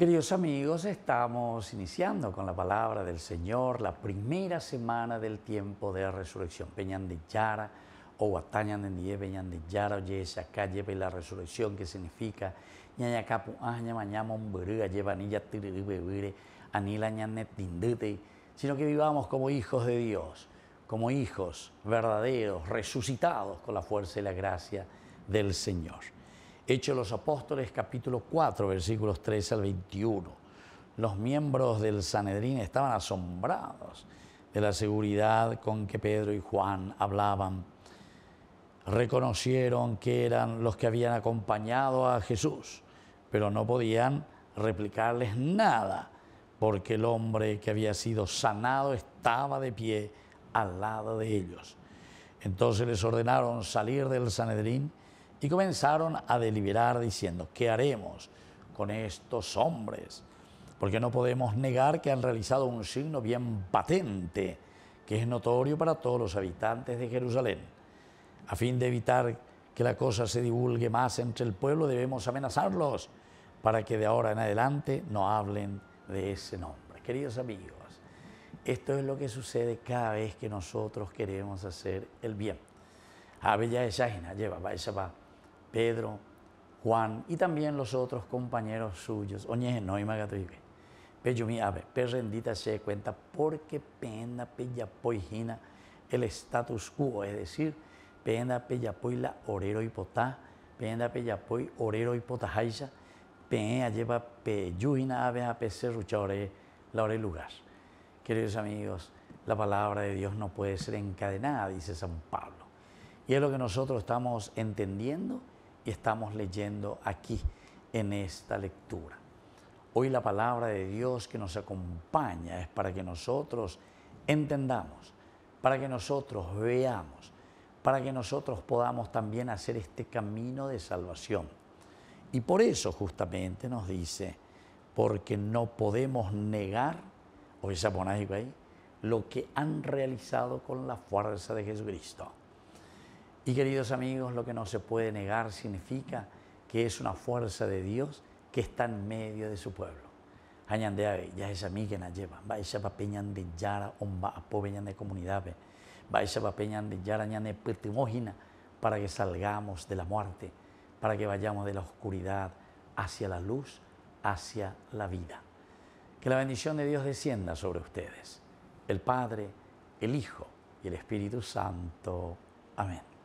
Queridos amigos, estamos iniciando con la palabra del Señor la primera semana del tiempo de la resurrección. Peñan de Yara, o Atañan de Peñan de Yara, oye, acá la resurrección que significa, ñañacapu, aña, lleva anilla, sino que vivamos como hijos de Dios, como hijos verdaderos, resucitados con la fuerza y la gracia del Señor. Hechos los Apóstoles, capítulo 4, versículos 13 al 21. Los miembros del Sanedrín estaban asombrados de la seguridad con que Pedro y Juan hablaban. Reconocieron que eran los que habían acompañado a Jesús, pero no podían replicarles nada, porque el hombre que había sido sanado estaba de pie al lado de ellos. Entonces les ordenaron salir del Sanedrín y comenzaron a deliberar diciendo, ¿qué haremos con estos hombres? Porque no podemos negar que han realizado un signo bien patente, que es notorio para todos los habitantes de Jerusalén. A fin de evitar que la cosa se divulgue más entre el pueblo, debemos amenazarlos para que de ahora en adelante no hablen de ese nombre. Queridos amigos, esto es lo que sucede cada vez que nosotros queremos hacer el bien. Habella esa lleva, esa va. Pedro, Juan y también los otros compañeros suyos. Oñe, no mi Peyumi abe, rendita se cuenta porque pena peyapoijina el status quo, es decir, pena Peyapoyla, la orero potá, pena peyapoy orero y pena lleva peyuina abe a serrucha ore la ore lugar. Queridos amigos, la palabra de Dios no puede ser encadenada, dice San Pablo. Y es lo que nosotros estamos entendiendo y estamos leyendo aquí en esta lectura. Hoy la palabra de Dios que nos acompaña es para que nosotros entendamos, para que nosotros veamos, para que nosotros podamos también hacer este camino de salvación. Y por eso justamente nos dice, porque no podemos negar, o esa ahí, lo que han realizado con la fuerza de Jesucristo. Y queridos amigos, lo que no se puede negar significa que es una fuerza de Dios que está en medio de su pueblo. ave, ya es que na lleva, va esa papeñan de yara, omba de comunidad, va esa papeñan de yara ñane pertimógina para que salgamos de la muerte, para que vayamos de la oscuridad hacia la luz, hacia la vida. Que la bendición de Dios descienda sobre ustedes, el Padre, el Hijo y el Espíritu Santo. Amén.